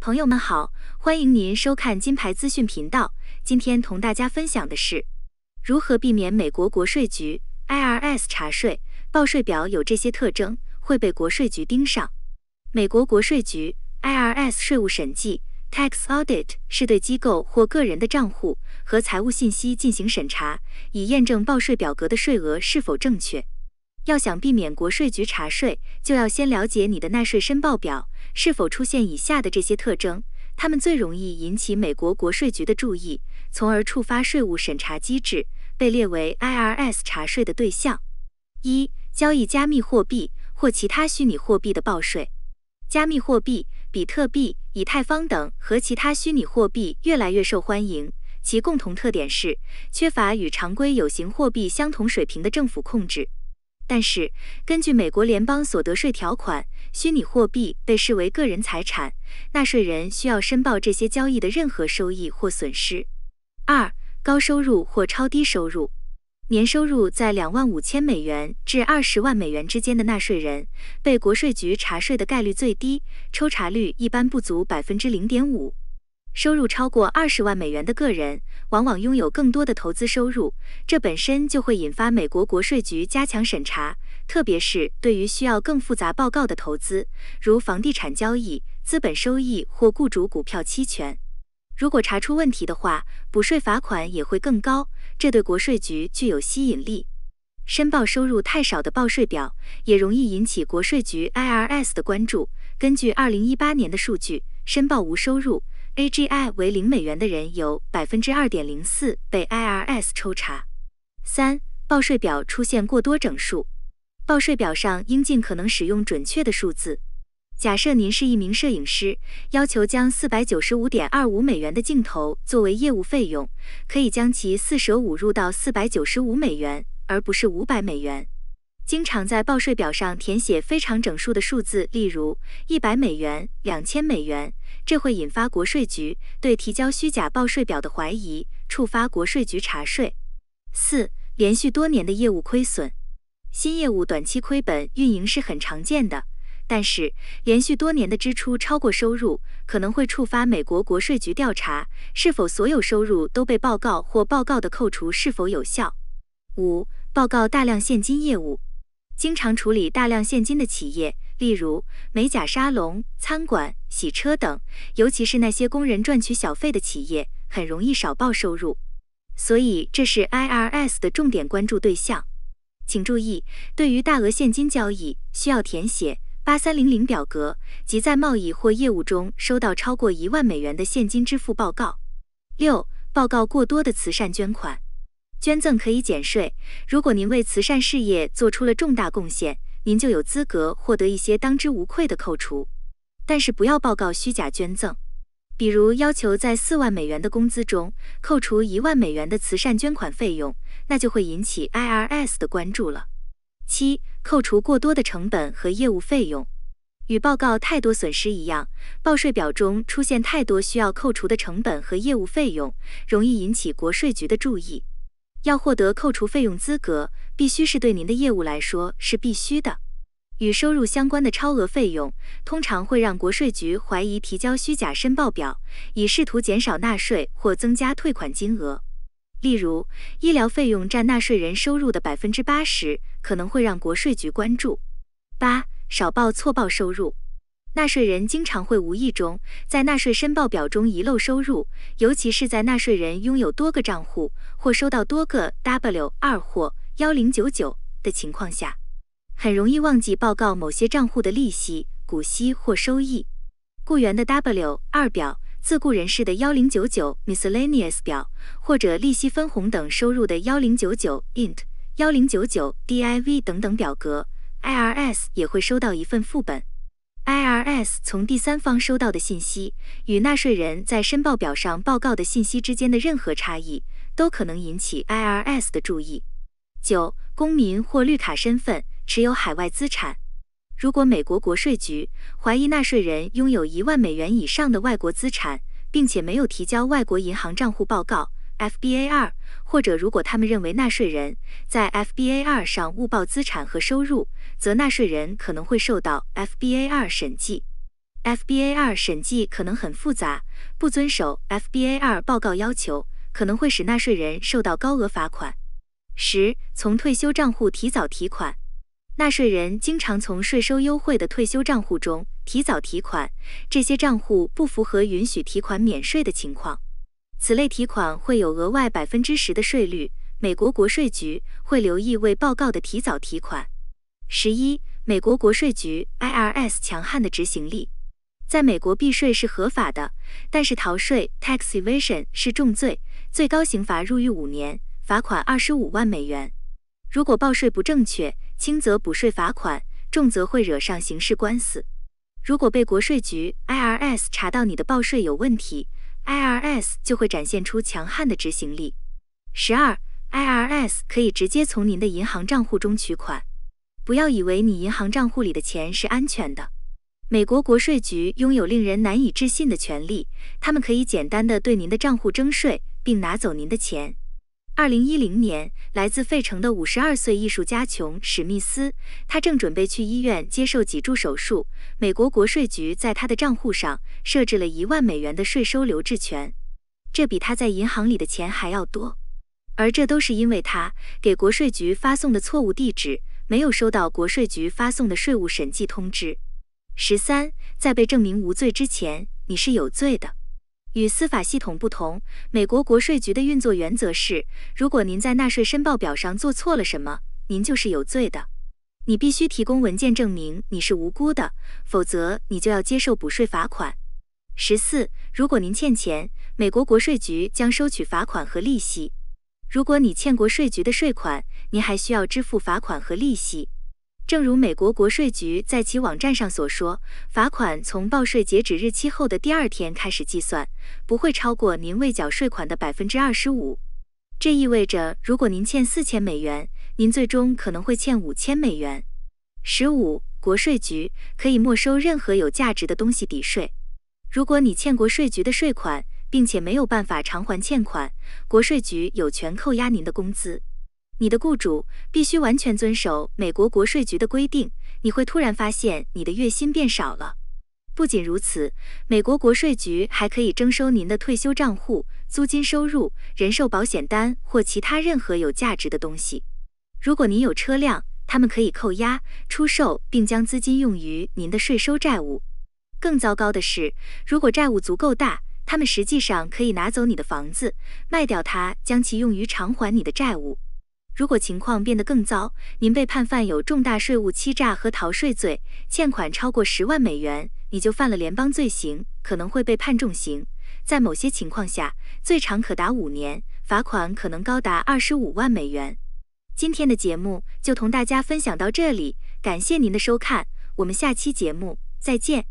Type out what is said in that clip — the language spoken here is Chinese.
朋友们好，欢迎您收看金牌资讯频道。今天同大家分享的是如何避免美国国税局 IRS 查税报税表有这些特征会被国税局盯上。美国国税局 IRS 税务审计 Tax Audit 是对机构或个人的账户和财务信息进行审查，以验证报税表格的税额是否正确。要想避免国税局查税，就要先了解你的纳税申报表是否出现以下的这些特征，它们最容易引起美国国税局的注意，从而触发税务审查机制，被列为 IRS 查税的对象。一、交易加密货币或其他虚拟货币的报税。加密货币，比特币、以太坊等和其他虚拟货币越来越受欢迎，其共同特点是缺乏与常规有形货币相同水平的政府控制。但是，根据美国联邦所得税条款，虚拟货币被视为个人财产，纳税人需要申报这些交易的任何收益或损失。二、高收入或超低收入，年收入在两万五千美元至二十万美元之间的纳税人，被国税局查税的概率最低，抽查率一般不足百分之零点五。收入超过二十万美元的个人，往往拥有更多的投资收入，这本身就会引发美国国税局加强审查，特别是对于需要更复杂报告的投资，如房地产交易、资本收益或雇主股票期权。如果查出问题的话，补税罚款也会更高，这对国税局具有吸引力。申报收入太少的报税表也容易引起国税局 （IRS） 的关注。根据二零一八年的数据，申报无收入。A G I 为零美元的人有百分之二点零四被 I R S 抽查。三、报税表出现过多整数。报税表上应尽可能使用准确的数字。假设您是一名摄影师，要求将四百九十五点二五美元的镜头作为业务费用，可以将其四舍五入到四百九十五美元，而不是五百美元。经常在报税表上填写非常整数的数字，例如一百美元、两千美元，这会引发国税局对提交虚假报税表的怀疑，触发国税局查税。四、连续多年的业务亏损，新业务短期亏本运营是很常见的，但是连续多年的支出超过收入，可能会触发美国国税局调查，是否所有收入都被报告，或报告的扣除是否有效。五、报告大量现金业务。经常处理大量现金的企业，例如美甲沙龙、餐馆、洗车等，尤其是那些工人赚取小费的企业，很容易少报收入，所以这是 IRS 的重点关注对象。请注意，对于大额现金交易，需要填写8300表格，即在贸易或业务中收到超过一万美元的现金支付报告。六、报告过多的慈善捐款。捐赠可以减税。如果您为慈善事业做出了重大贡献，您就有资格获得一些当之无愧的扣除。但是不要报告虚假捐赠，比如要求在四万美元的工资中扣除一万美元的慈善捐款费用，那就会引起 IRS 的关注了。七，扣除过多的成本和业务费用，与报告太多损失一样，报税表中出现太多需要扣除的成本和业务费用，容易引起国税局的注意。要获得扣除费用资格，必须是对您的业务来说是必须的。与收入相关的超额费用，通常会让国税局怀疑提交虚假申报表，以试图减少纳税或增加退款金额。例如，医疗费用占纳税人收入的百分之八十，可能会让国税局关注。八、少报错报收入。纳税人经常会无意中在纳税申报表中遗漏收入，尤其是在纳税人拥有多个账户或收到多个 W-2 或1099的情况下，很容易忘记报告某些账户的利息、股息或收益。雇员的 W-2 表、自雇人士的1099 Miscellaneous 表，或者利息分红等收入的1099 Int、1099 Div 等等表格，IRS 也会收到一份副本。IRS 从第三方收到的信息与纳税人在申报表上报告的信息之间的任何差异，都可能引起 IRS 的注意。九，公民或绿卡身份持有海外资产。如果美国国税局怀疑纳税人拥有一万美元以上的外国资产，并且没有提交外国银行账户报告 （FBAR）。或者，如果他们认为纳税人在 FBA R 上误报资产和收入，则纳税人可能会受到 FBA R 审计。FBA R 审计可能很复杂，不遵守 FBA R 报告要求可能会使纳税人受到高额罚款。十，从退休账户提早提款。纳税人经常从税收优惠的退休账户中提早提款，这些账户不符合允许提款免税的情况。此类提款会有额外百分之十的税率。美国国税局会留意未报告的提早提款。十一，美国国税局 （IRS） 强悍的执行力。在美国避税是合法的，但是逃税 （tax evasion） 是重罪，最高刑罚入狱五年，罚款二十五万美元。如果报税不正确，轻则补税罚款，重则会惹上刑事官司。如果被国税局 （IRS） 查到你的报税有问题，IRS 就会展现出强悍的执行力。十二，IRS 可以直接从您的银行账户中取款。不要以为你银行账户里的钱是安全的。美国国税局拥有令人难以置信的权利，他们可以简单的对您的账户征税，并拿走您的钱。二零一零年，来自费城的五十二岁艺术家琼史密斯，他正准备去医院接受脊柱手术。美国国税局在他的账户上设置了一万美元的税收留置权，这比他在银行里的钱还要多。而这都是因为他给国税局发送的错误地址，没有收到国税局发送的税务审计通知。十三，在被证明无罪之前，你是有罪的。与司法系统不同，美国国税局的运作原则是：如果您在纳税申报表上做错了什么，您就是有罪的。你必须提供文件证明你是无辜的，否则你就要接受补税罚款。十四，如果您欠钱，美国国税局将收取罚款和利息。如果你欠国税局的税款，您还需要支付罚款和利息。正如美国国税局在其网站上所说，罚款从报税截止日期后的第二天开始计算，不会超过您未缴税款的百分之二十五。这意味着，如果您欠四千美元，您最终可能会欠五千美元。十五，国税局可以没收任何有价值的东西抵税。如果你欠国税局的税款，并且没有办法偿还欠款，国税局有权扣押您的工资。你的雇主必须完全遵守美国国税局的规定。你会突然发现你的月薪变少了。不仅如此，美国国税局还可以征收您的退休账户、租金收入、人寿保险单或其他任何有价值的东西。如果您有车辆，他们可以扣押、出售，并将资金用于您的税收债务。更糟糕的是，如果债务足够大，他们实际上可以拿走你的房子，卖掉它，将其用于偿还你的债务。如果情况变得更糟，您被判犯有重大税务欺诈和逃税罪，欠款超过十万美元，你就犯了联邦罪行，可能会被判重刑，在某些情况下，最长可达五年，罚款可能高达二十五万美元。今天的节目就同大家分享到这里，感谢您的收看，我们下期节目再见。